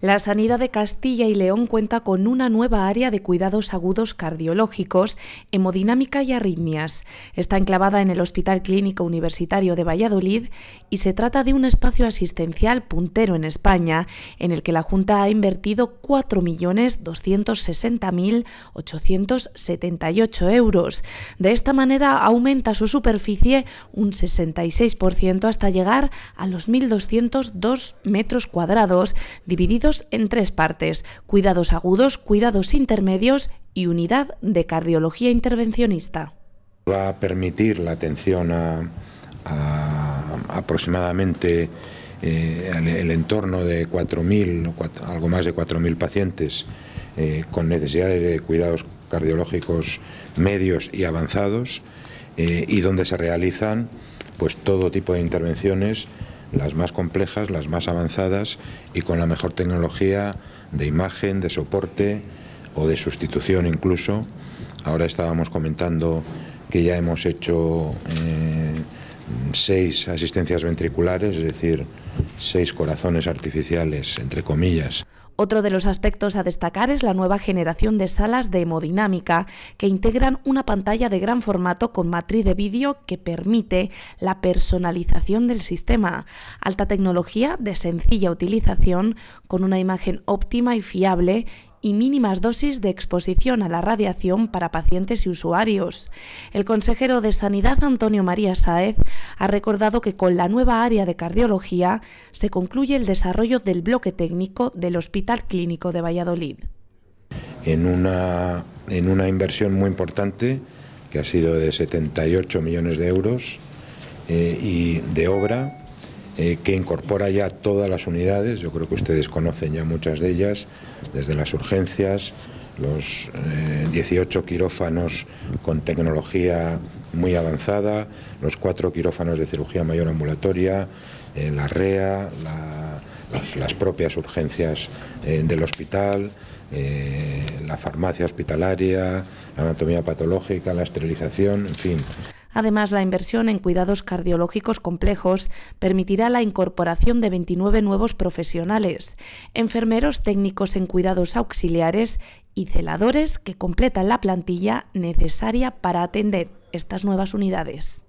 La sanidad de Castilla y León cuenta con una nueva área de cuidados agudos cardiológicos, hemodinámica y arritmias. Está enclavada en el Hospital Clínico Universitario de Valladolid y se trata de un espacio asistencial puntero en España, en el que la Junta ha invertido 4.260.878 euros. De esta manera aumenta su superficie un 66% hasta llegar a los 1.202 metros cuadrados, divididos en tres partes, cuidados agudos, cuidados intermedios y unidad de cardiología intervencionista. Va a permitir la atención a, aproximadamente eh, el, entorno de 4.000, algo más de 4.000 pacientes eh, con necesidades de cuidados cardiológicos medios y avanzados eh, y donde se realizan pues todo tipo de intervenciones las más complejas, las más avanzadas y con la mejor tecnología de imagen, de soporte o de sustitución incluso. Ahora estábamos comentando que ya hemos hecho eh, seis asistencias ventriculares, es decir, seis corazones artificiales, entre comillas. Otro de los aspectos a destacar es la nueva generación de salas de hemodinámica, que integran una pantalla de gran formato con matriz de vídeo que permite la personalización del sistema. Alta tecnología de sencilla utilización, con una imagen óptima y fiable y mínimas dosis de exposición a la radiación para pacientes y usuarios. El consejero de Sanidad Antonio María Sáez ha recordado que con la nueva área de cardiología se concluye el desarrollo del bloque técnico del Hospital Clínico de Valladolid. En una, en una inversión muy importante, que ha sido de 78 millones de euros eh, y de obra, eh, que incorpora ya todas las unidades, yo creo que ustedes conocen ya muchas de ellas, desde las urgencias, los 18 eh, quirófanos con tecnología muy avanzada, los cuatro quirófanos de cirugía mayor ambulatoria, eh, la REA, las, las, propias urgencias del hospital, la farmacia hospitalaria, la anatomía patológica, la esterilización, en fin. Además, la inversión en cuidados cardiológicos complejos permitirá la incorporación de 29 nuevos profesionales, enfermeros técnicos en cuidados auxiliares y celadores que completan la plantilla necesaria para atender estas nuevas unidades.